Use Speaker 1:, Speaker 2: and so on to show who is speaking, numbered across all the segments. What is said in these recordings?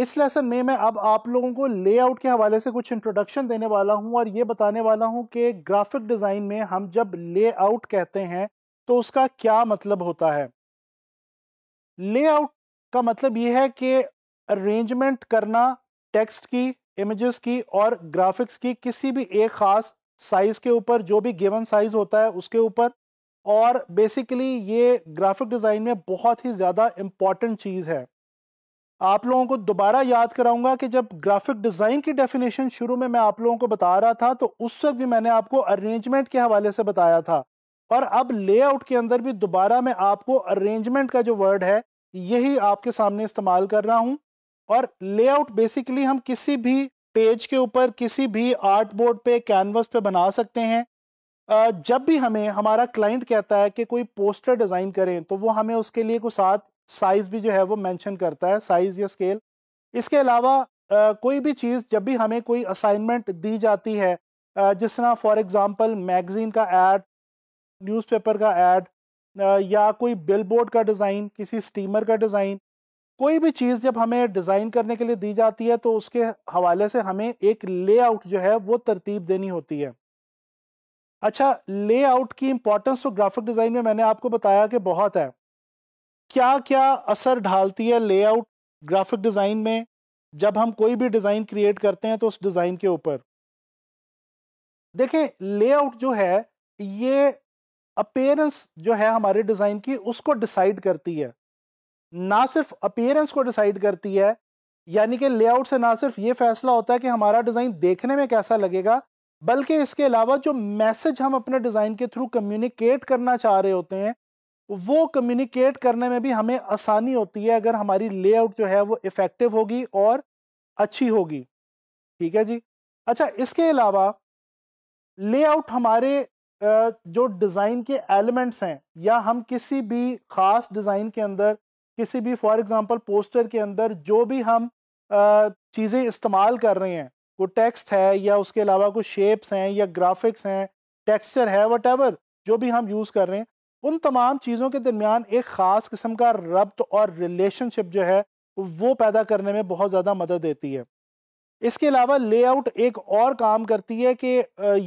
Speaker 1: इस लेसन में मैं अब आप लोगों को लेआउट के हवाले से कुछ इंट्रोडक्शन देने वाला हूं और ये बताने वाला हूं कि ग्राफिक डिज़ाइन में हम जब लेआउट कहते हैं तो उसका क्या मतलब होता है लेआउट का मतलब ये है कि अरेंजमेंट करना टेक्स्ट की इमेजेस की और ग्राफिक्स की किसी भी एक ख़ास साइज़ के ऊपर जो भी गिवन साइज़ होता है उसके ऊपर और बेसिकली ये ग्राफिक डिज़ाइन में बहुत ही ज़्यादा इम्पॉर्टेंट चीज़ है आप लोगों को दोबारा याद कराऊंगा कि जब ग्राफिक डिज़ाइन की डेफिनेशन शुरू में मैं आप लोगों को बता रहा था तो उस वक्त भी मैंने आपको अरेंजमेंट के हवाले से बताया था और अब लेआउट के अंदर भी दोबारा मैं आपको अरेंजमेंट का जो वर्ड है यही आपके सामने इस्तेमाल कर रहा हूँ और लेआउट बेसिकली हम किसी भी पेज के ऊपर किसी भी आर्ट बोर्ड पे कैनवस पे बना सकते हैं जब भी हमें हमारा क्लाइंट कहता है कि कोई पोस्टर डिज़ाइन करें तो वो हमें उसके लिए कुछ साथ साइज़ भी जो है वो मैंशन करता है साइज़ या स्केल इसके अलावा कोई भी चीज़ जब भी हमें कोई असाइनमेंट दी जाती है जिस तरह फॉर एग्ज़ाम्पल मैगज़ीन का एड न्यूज़पेपर का एड या कोई बिलबोर्ड का डिज़ाइन किसी स्टीमर का डिज़ाइन कोई भी चीज़ जब हमें डिज़ाइन करने के लिए दी जाती है तो उसके हवाले से हमें एक लेआउट जो है वो तरतीब देनी होती है अच्छा लेआउट की इम्पोर्टेंस तो ग्राफिक डिज़ाइन में मैंने आपको बताया कि बहुत है क्या क्या असर ढालती है लेआउट ग्राफिक डिज़ाइन में जब हम कोई भी डिज़ाइन क्रिएट करते हैं तो उस डिज़ाइन के ऊपर देखें लेआउट जो है ये अपेयरेंस जो है हमारे डिज़ाइन की उसको डिसाइड करती है ना सिर्फ अपेयरेंस को डिसाइड करती है यानी कि लेआउट से ना सिर्फ ये फैसला होता है कि हमारा डिज़ाइन देखने में कैसा लगेगा बल्कि इसके अलावा जो मैसेज हम अपने डिज़ाइन के थ्रू कम्युनिकेट करना चाह रहे होते हैं वो कम्युनिकेट करने में भी हमें आसानी होती है अगर हमारी लेआउट जो है वो इफ़ेक्टिव होगी और अच्छी होगी ठीक है जी अच्छा इसके अलावा लेआउट हमारे जो डिज़ाइन के एलिमेंट्स हैं या हम किसी भी ख़ास डिज़ाइन के अंदर किसी भी फॉर एग्ज़ाम्पल पोस्टर के अंदर जो भी हम चीज़ें इस्तेमाल कर रहे हैं वो टेक्स्ट है या उसके अलावा कुछ शेप्स हैं या ग्राफिक्स हैं टेक्सचर है वट जो भी हम यूज़ कर रहे हैं उन तमाम चीज़ों के दरमियान एक ख़ास किस्म का रब्त और रिलेशनशिप जो है वो पैदा करने में बहुत ज़्यादा मदद देती है इसके अलावा लेआउट एक और काम करती है कि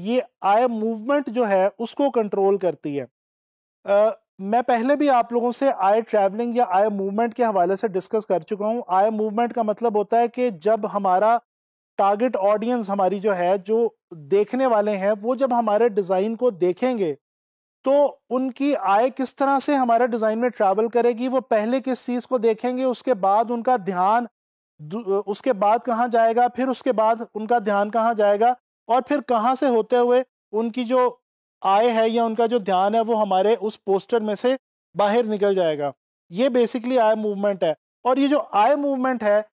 Speaker 1: ये आय मूवमेंट जो है उसको कंट्रोल करती है आ, मैं पहले भी आप लोगों से आय ट्रैवलिंग या आय मूवमेंट के हवाले से डिस्कस कर चुका हूँ आय मूवमेंट का मतलब होता है कि जब हमारा टारगेट ऑडियंस हमारी जो है जो देखने वाले हैं वो जब हमारे डिज़ाइन को देखेंगे तो उनकी आय किस तरह से हमारे डिज़ाइन में ट्रैवल करेगी वो पहले किस चीज़ को देखेंगे उसके बाद उनका ध्यान उसके बाद कहाँ जाएगा फिर उसके बाद उनका ध्यान कहाँ जाएगा और फिर कहाँ से होते हुए उनकी जो आय है या उनका जो ध्यान है वो हमारे उस पोस्टर में से बाहर निकल जाएगा ये बेसिकली आय मूवमेंट है और ये जो आय मूवमेंट है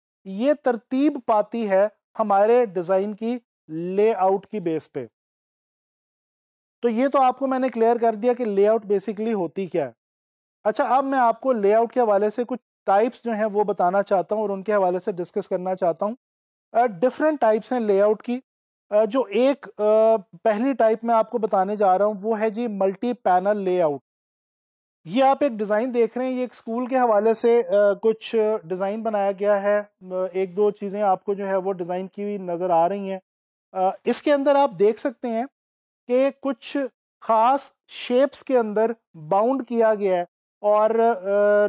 Speaker 1: ये तरतीब पाती है हमारे डिज़ाइन की लेआउट की बेस पे तो ये तो आपको मैंने क्लियर कर दिया कि लेआउट बेसिकली होती क्या है अच्छा अब मैं आपको लेआउट के हवाले से कुछ टाइप्स जो हैं वो बताना चाहता हूँ और उनके हवाले से डिस्कस करना चाहता हूँ डिफरेंट टाइप्स हैं लेआउट की जो एक पहली टाइप मैं आपको बताने जा रहा हूँ वो है जी मल्टी पैनल लेआउट ये आप एक डिज़ाइन देख रहे हैं ये एक स्कूल के हवाले से कुछ डिज़ाइन बनाया गया है एक दो चीज़ें आपको जो है वो डिज़ाइन की हुई नज़र आ रही हैं इसके अंदर आप देख सकते हैं के कुछ खास शेप्स के अंदर बाउंड किया गया है और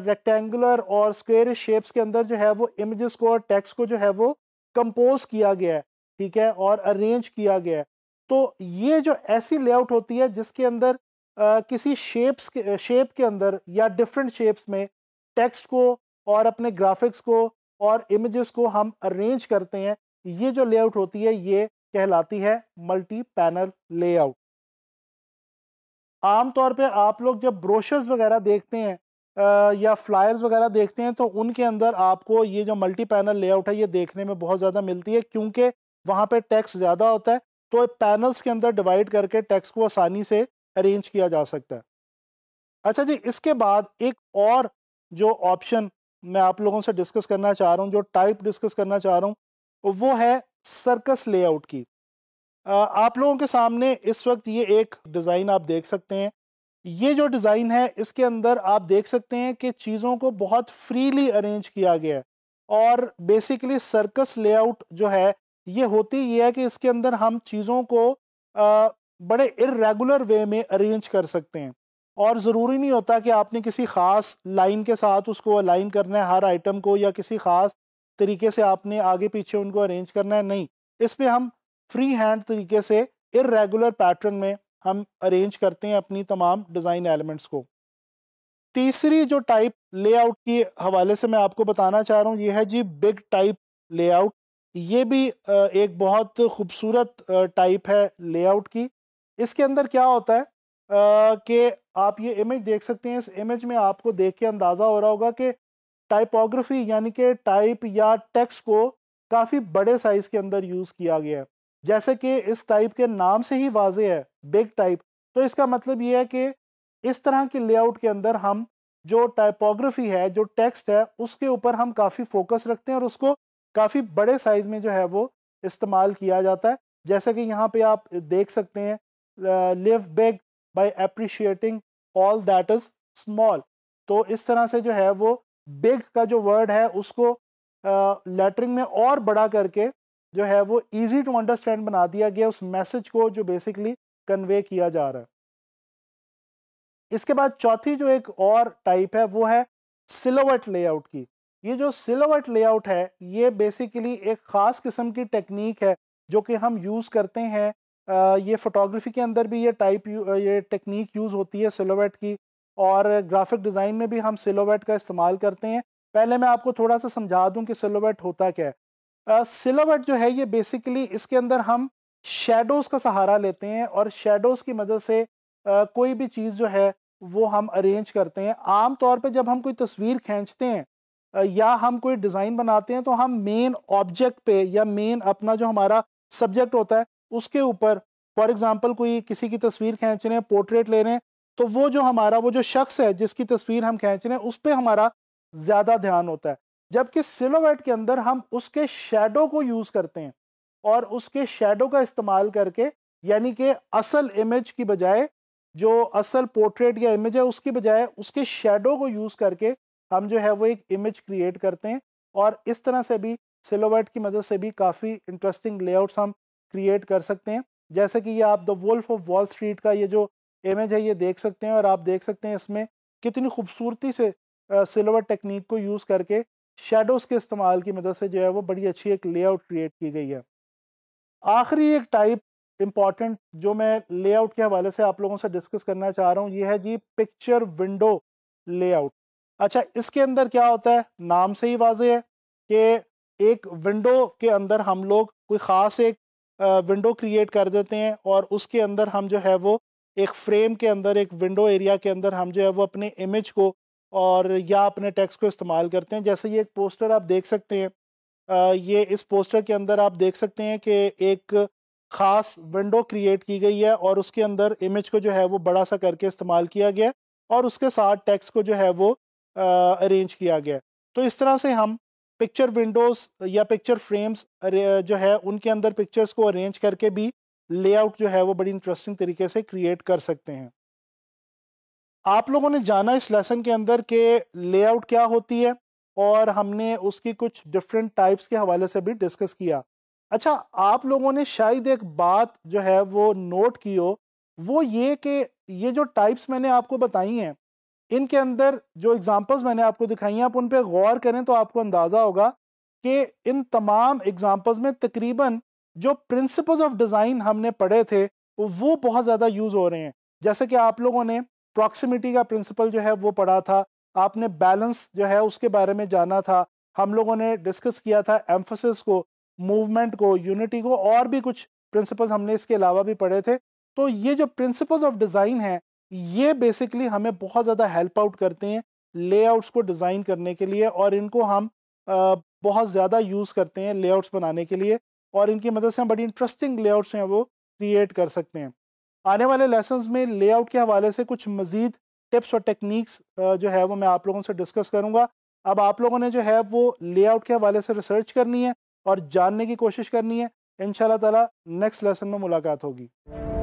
Speaker 1: रेक्टेंगुलर और स्क्वेयर शेप्स के अंदर जो है वो इमेजेस को और टेक्स्ट को जो है वो कंपोज किया गया है ठीक है और अरेंज किया गया है तो ये जो ऐसी लेआउट होती है जिसके अंदर आ, किसी शेप्स के शेप के अंदर या डिफरेंट शेप्स में टेक्स्ट को और अपने ग्राफिक्स को और इमेजेस को हम अरेंज करते हैं ये जो लेआउट होती है ये कहलाती है मल्टी पैनल लेआउट आमतौर पे आप लोग जब ब्रोशर्स वगैरह देखते हैं या फ्लायर्स वगैरह देखते हैं तो उनके अंदर आपको ये जो मल्टी पैनल लेआउट है ये देखने में बहुत ज़्यादा मिलती है क्योंकि वहाँ पे टैक्स ज़्यादा होता है तो पैनल्स के अंदर डिवाइड करके टैक्स को आसानी से अरेंज किया जा सकता है अच्छा जी इसके बाद एक और जो ऑप्शन मैं आप लोगों से डिस्कस करना चाह रहा हूँ जो टाइप डिस्कस करना चाह रहा हूँ वो है सर्कस लेआउट की आप लोगों के सामने इस वक्त ये एक डिज़ाइन आप देख सकते हैं ये जो डिज़ाइन है इसके अंदर आप देख सकते हैं कि चीज़ों को बहुत फ्रीली अरेंज किया गया है और बेसिकली सर्कस लेआउट जो है ये होती ये है कि इसके अंदर हम चीज़ों को आ, बड़े इरेगुलर वे में अरेंज कर सकते हैं और ज़रूरी नहीं होता कि आपने किसी ख़ास लाइन के साथ उसको अलाइन करना है हर आइटम को या किसी ख़ास तरीके से आपने आगे पीछे उनको अरेंज करना है नहीं इसमें हम फ्री हैंड तरीके से इरेगुलर पैटर्न में हम अरेंज करते हैं अपनी तमाम डिज़ाइन एलिमेंट्स को तीसरी जो टाइप लेआउट के हवाले से मैं आपको बताना चाह रहा हूँ ये है जी बिग टाइप लेआउट ये भी एक बहुत खूबसूरत टाइप है लेआउट की इसके अंदर क्या होता है कि आप ये इमेज देख सकते हैं इस इमेज में आपको देख के अंदाज़ा हो रहा होगा कि टाइपोग्राफी यानी कि टाइप या टेक्स्ट को काफ़ी बड़े साइज़ के अंदर यूज़ किया गया है जैसे कि इस टाइप के नाम से ही वाजे है बिग टाइप तो इसका मतलब ये है कि इस तरह के लेआउट के अंदर हम जो टाइपोग्राफी है जो टेक्स्ट है उसके ऊपर हम काफ़ी फोकस रखते हैं और उसको काफ़ी बड़े साइज़ में जो है वो इस्तेमाल किया जाता है जैसे कि यहाँ पे आप देख सकते हैं live big by appreciating all that is small तो इस तरह से जो है वो बिग का जो वर्ड है उसको लेटरिंग में और बड़ा करके जो है वो इजी टू अंडरस्टैंड बना दिया गया उस मैसेज को जो बेसिकली कन्वे किया जा रहा है इसके बाद चौथी जो एक और टाइप है वो है सिलोवट लेआउट की ये जो सिलोवट लेआउट है ये बेसिकली एक ख़ास किस्म की टेक्निक है जो कि हम यूज़ करते हैं ये फोटोग्राफी के अंदर भी ये टाइप ये टेक्निक यूज़ होती है सिलोवेट की और ग्राफिक डिज़ाइन में भी हम सिलोवेट का इस्तेमाल करते हैं पहले मैं आपको थोड़ा सा समझा दूं कि सिलोवेट होता क्या है सिलोवेट जो है ये बेसिकली इसके अंदर हम शेडोज़ का सहारा लेते हैं और शेडोज़ की मदद से आ, कोई भी चीज़ जो है वो हम अरेंज करते हैं आम तौर पे जब हम कोई तस्वीर खींचते हैं या हम कोई डिज़ाइन बनाते हैं तो हम मेन ऑब्जेक्ट पे या मेन अपना जो हमारा सब्जेक्ट होता है उसके ऊपर फॉर एग्जांपल कोई किसी की तस्वीर खींच रहे हैं पोर्ट्रेट ले रहे हैं तो वो जो हमारा वो जो शख्स है जिसकी तस्वीर हम खींच रहे हैं उस पर हमारा ज़्यादा ध्यान होता है जबकि सिलोवेट के अंदर हम उसके शेडो को यूज़ करते हैं और उसके शेडो का इस्तेमाल करके यानी कि असल इमेज की बजाय जो असल पोर्ट्रेट या इमेज है उसकी बजाय उसके शेडो को यूज़ करके हम जो है वो एक इमेज क्रिएट करते हैं और इस तरह से भी सिलोवेट की मदद से भी काफ़ी इंटरेस्टिंग लेआउट्स हम क्रिएट कर सकते हैं जैसे कि ये आप the Wolf of Wall Street का ये जो इमेज है ये देख सकते हैं और आप देख सकते हैं इसमें कितनी खूबसूरती से सिल्वर टेक्निक को यूज़ करके शेडोज़ के इस्तेमाल की मदद से जो है वो बड़ी अच्छी एक लेआउट क्रिएट की गई है आखिरी एक टाइप इम्पॉर्टेंट जो मैं लेआउट के हवाले से आप लोगों से डिस्कस करना चाह रहा हूँ ये है जी पिक्चर विंडो लेआउट अच्छा इसके अंदर क्या होता है नाम से ही वाजे है कि एक विंडो के अंदर हम लोग कोई ख़ास एक विंडो क्रिएट कर देते हैं और उसके अंदर हम जो है वो एक फ्रेम के अंदर एक विंडो एरिया के अंदर हम जो है वो अपने इमेज को और या अपने टेक्स को इस्तेमाल करते हैं जैसे ये एक पोस्टर आप देख सकते हैं आ, ये इस पोस्टर के अंदर आप देख सकते हैं कि एक ख़ास विंडो क्रिएट की गई है और उसके अंदर इमेज को जो है वो बड़ा सा करके इस्तेमाल किया गया और उसके साथ टेक्स्ट को जो है वो अरेंज किया गया तो इस तरह से हम पिक्चर विंडोज़ या पिक्चर फ्रेम्स जो है उनके अंदर पिक्चर्स को अरेंज करके भी लेआउट जो है वो बड़ी इंटरेस्टिंग तरीके से क्रिएट कर सकते हैं आप लोगों ने जाना इस लेसन के अंदर के लेआउट क्या होती है और हमने उसकी कुछ डिफरेंट टाइप्स के हवाले से भी डिस्कस किया अच्छा आप लोगों ने शायद एक बात जो है वो नोट की हो वो ये कि ये जो टाइप्स मैंने आपको बताई हैं इनके अंदर जो एग्जांपल्स मैंने आपको दिखाई हैं आप उन पर गौर करें तो आपको अंदाज़ा होगा कि इन तमाम एग्जांपल्स में तकरीबन जो प्रिंसिपल्स ऑफ डिज़ाइन हमने पढ़े थे वो बहुत ज़्यादा यूज़ हो रहे हैं जैसे कि आप लोगों ने प्रॉक्सिमिटी का प्रिंसिपल जो है वो पढ़ा था आपने बैलेंस जो है उसके बारे में जाना था हम लोगों ने डिस्कस किया था एम्फोसिस को मूवमेंट को यूनिटी को और भी कुछ प्रिंसिपल्स हमने इसके अलावा भी पढ़े थे तो ये जो प्रिंसिपल्स ऑफ डिज़ाइन हैं ये बेसिकली हमें बहुत ज़्यादा हेल्प आउट करते हैं लेआउट्स को डिज़ाइन करने के लिए और इनको हम बहुत ज़्यादा यूज़ करते हैं लेआउट्स बनाने के लिए और इनकी मदद से हम बड़ी इंटरेस्टिंग लेआउट्स हैं वो क्रिएट कर सकते हैं आने वाले लेसन में लेआउट के हवाले से कुछ मज़ीद टिप्स और टेक्निक्स जो है वो मैं आप लोगों से डिस्कस करूँगा अब आप लोगों ने जो है वो लेआउट के हवाले से रिसर्च करनी है और जानने की कोशिश करनी है इन ताला नेक्स्ट लेसन में मुलाकात होगी